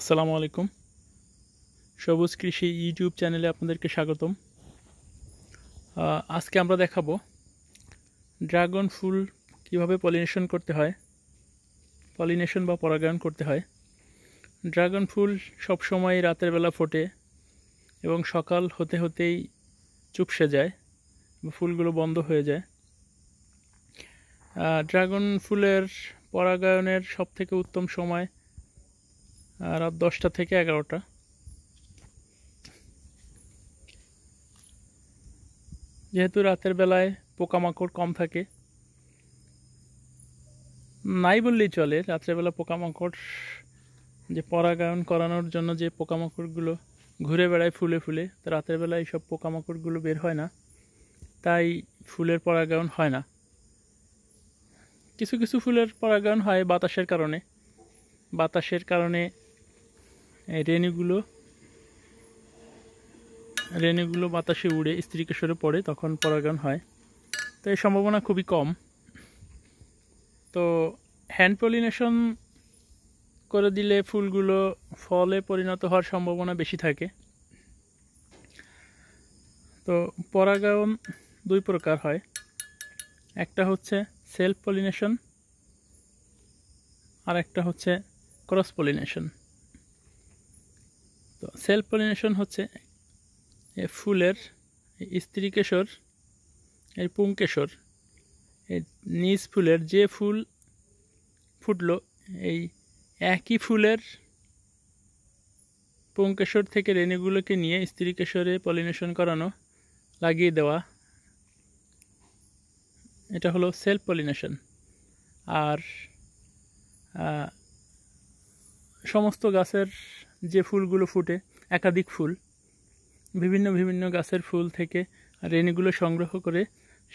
আসসালামু আলাইকুম সবুজ কৃষি ইউটিউব চ্যানেলে আপনাদেরকে স্বাগতম আজকে আমরা দেখাবো ড্রাগন ফুল কিভাবে পলিনেশন করতে হয় পলিনেশন বা পরাগায়ন করতে হয় ড্রাগন ফুল সবসময় রাতের বেলা ফোটে এবং সকাল হতে হতেই চুপসে যায় ফুলগুলো বন্ধ হয়ে যায় ড্রাগন ফুলের পরাগায়নের সবথেকে উত্তম সময় রাত দশটা থেকে এগারোটা যেহেতু রাতের বেলায় পোকামাকড় কম থাকে নাই বললেই চলে রাত্রেবেলা পোকামাকড় যে পরাগায়ন করানোর জন্য যে পোকামাকড়গুলো ঘুরে বেড়ায় ফুলে ফুলে তো রাতের বেলায় এইসব পোকামাকড়গুলো বের হয় না তাই ফুলের পরাগায়ন হয় না কিছু কিছু ফুলের পরাগায়ন হয় বাতাসের কারণে বাতাসের কারণে রেণুগুলো রেণুগুলো বাতাসে উড়ে স্ত্রীকে সরে পড়ে তখন পরাগায়ন হয় তো এই সম্ভাবনা খুবই কম তো হ্যান্ড পলিনেশন করে দিলে ফুলগুলো ফলে পরিণত হওয়ার সম্ভাবনা বেশি থাকে তো পরাগায়ন দুই প্রকার হয় একটা হচ্ছে সেলফ পলিনেশন আর একটা হচ্ছে ক্রস পলিনেশন তো সেলফ পলিনেশন হচ্ছে ফুলের স্ত্রীকেশর এই পুংকেশর এই নিজ ফুলের যে ফুল ফুটলো এই একই ফুলের পুংকেশর থেকে রেণুগুলোকে নিয়ে স্ত্রীকেশরে পলিনেশন করানো লাগিয়ে দেওয়া এটা হলো সেলফ পলিনেশন আর সমস্ত গাছের যে ফুলগুলো ফুটে একাধিক ফুল বিভিন্ন বিভিন্ন গাছের ফুল থেকে রেণিগুলো সংগ্রহ করে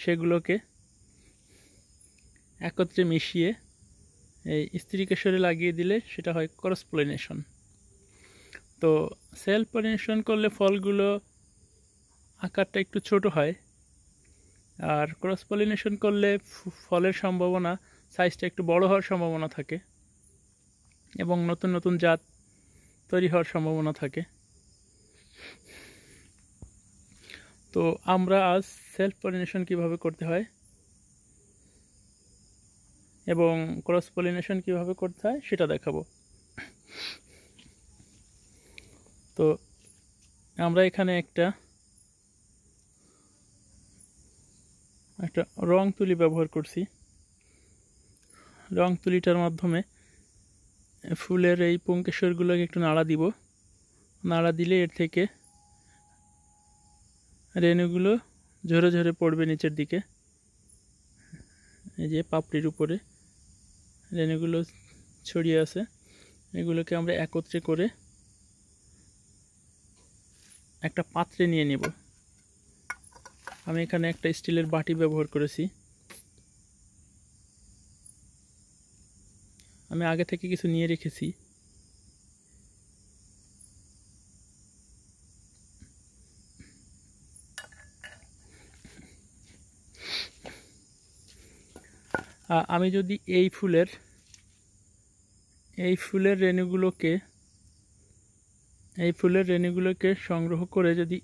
সেগুলোকে একত্রে মিশিয়ে এই স্ত্রী কেশরে লাগিয়ে দিলে সেটা হয় ক্রস পলিনেশন তো সেলফ পলিনেশন করলে ফলগুলো আকারটা একটু ছোট হয় আর ক্রস পলিনেশন করলে ফলের সম্ভাবনা সাইজটা একটু বড় হওয়ার সম্ভাবনা থাকে এবং নতুন নতুন জাত তৈরি হওয়ার সম্ভাবনা থাকে তো আমরা আজ সেলফ পলিনেশন কিভাবে করতে হয় এবং ক্রস পলিনেশন কিভাবে করতে হয় সেটা দেখাবো তো আমরা এখানে একটা একটা রং তুলি ব্যবহার করছি রং তুলিটার মাধ্যমে ফুলের এই পঙ্কেশ্বরগুলোকে একটু নাড়া দিব নাড়া দিলে এর থেকে রেণুগুলো ঝরে ঝরে পড়বে নিচের দিকে এই যে পাপড়ির উপরে রেণুগুলো ছড়িয়ে আছে এগুলোকে আমরা একত্রে করে একটা পাত্রে নিয়ে নেব আমি এখানে একটা স্টিলের বাটি ব্যবহার করেছি আমি আগে থেকে কিছু নিয়ে রেখেছি আমি যদি এই ফুলের এই ফুলের রেণুগুলোকে এই ফুলের রেণুগুলোকে সংগ্রহ করে যদি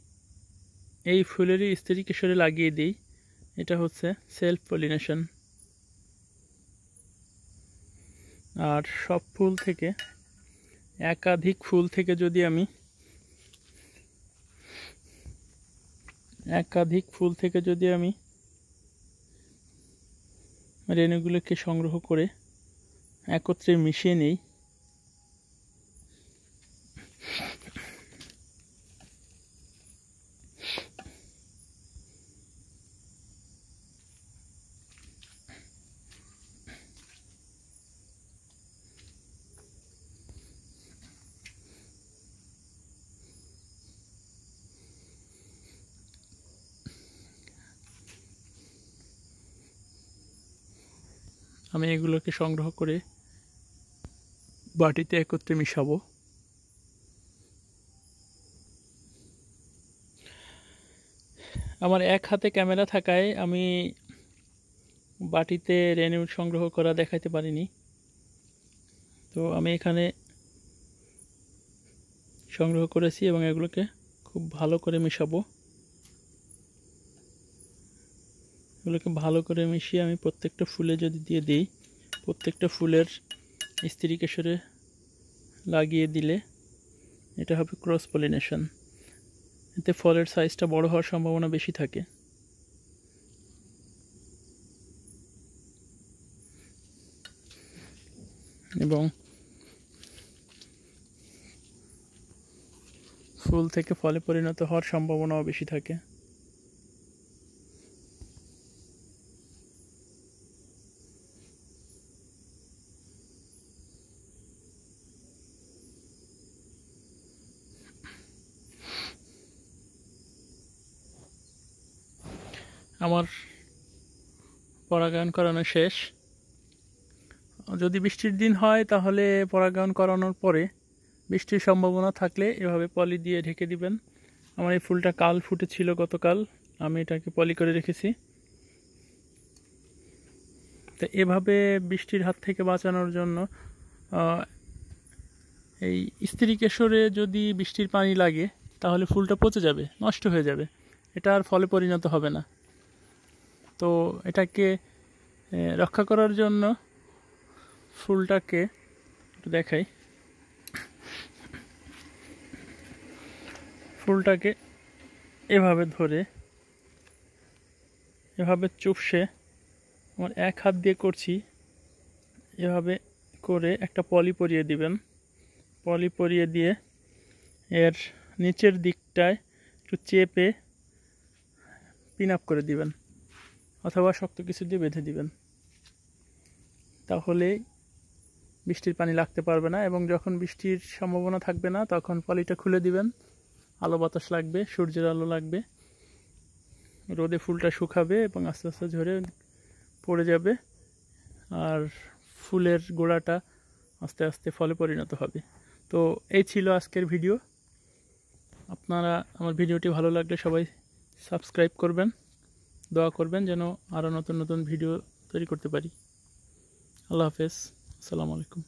এই ফুলেরই স্ত্রী কিশোরে লাগিয়ে দিই এটা হচ্ছে সেলফ পলিনেশন আর সব ফুল থেকে একাধিক ফুল থেকে যদি আমি একাধিক ফুল থেকে যদি আমি রেণুগুলোকে সংগ্রহ করে একত্রে মিশিয়ে নেই আমি এগুলোকে সংগ্রহ করে বাটিতে একত্রে মিশাবো আমার এক হাতে ক্যামেরা থাকায় আমি বাটিতে রেনুড সংগ্রহ করা দেখাতে পারিনি তো আমি এখানে সংগ্রহ করেছি এবং এগুলোকে খুব ভালো করে মেশাবো এগুলোকে ভালো করে মিশিয়ে আমি প্রত্যেকটা ফুলে যদি দিয়ে দিই প্রত্যেকটা ফুলের স্ত্রী কেশরে লাগিয়ে দিলে এটা হবে ক্রস পলিনেশন এতে ফলের সাইজটা বড় হওয়ার সম্ভাবনা বেশি থাকে এবং ফুল থেকে ফলে পরিণত হওয়ার সম্ভাবনাও বেশি থাকে আমার পরাগায়ন করানো শেষ যদি বৃষ্টির দিন হয় তাহলে পরাগায়ন করানোর পরে বৃষ্টির সম্ভাবনা থাকলে এভাবে পলি দিয়ে ঢেকে দিবেন আমার এই ফুলটা কাল ফুটেছিল গতকাল আমি এটাকে পলি করে রেখেছি তো এভাবে বৃষ্টির হাত থেকে বাঁচানোর জন্য এই স্ত্রী কেশরে যদি বৃষ্টির পানি লাগে তাহলে ফুলটা পচে যাবে নষ্ট হয়ে যাবে এটা আর ফলে পরিণত হবে না তো এটাকে রক্ষা করার জন্য ফুলটাকে একটু দেখাই ফুলটাকে এভাবে ধরে এভাবে চুপসে আমার এক হাত দিয়ে করছি এভাবে করে একটা পলি পরিয়ে দিবেন পলি পরিয়ে দিয়ে এর নিচের দিকটায় একটু চেপে পিন আপ করে দিবেন অথবা শক্ত কিছু দিয়ে বেঁধে দিবেন তাহলে বৃষ্টির পানি লাগতে পারবে না এবং যখন বৃষ্টির সম্ভাবনা থাকবে না তখন পলিটা খুলে দিবেন আলো বাতাস লাগবে সূর্যের আলো লাগবে রোদে ফুলটা শুকাবে এবং আস্তে আস্তে ঝরে পড়ে যাবে আর ফুলের গোড়াটা আস্তে আস্তে ফলে পরিণত হবে তো এই ছিল আজকের ভিডিও আপনারা আমার ভিডিওটি ভালো লাগলে সবাই সাবস্ক্রাইব করবেন দোয়া করবেন যেন আরও নতুন নতুন ভিডিও তৈরি করতে পারি আল্লাহ হাফেজ আসসালামু আলাইকুম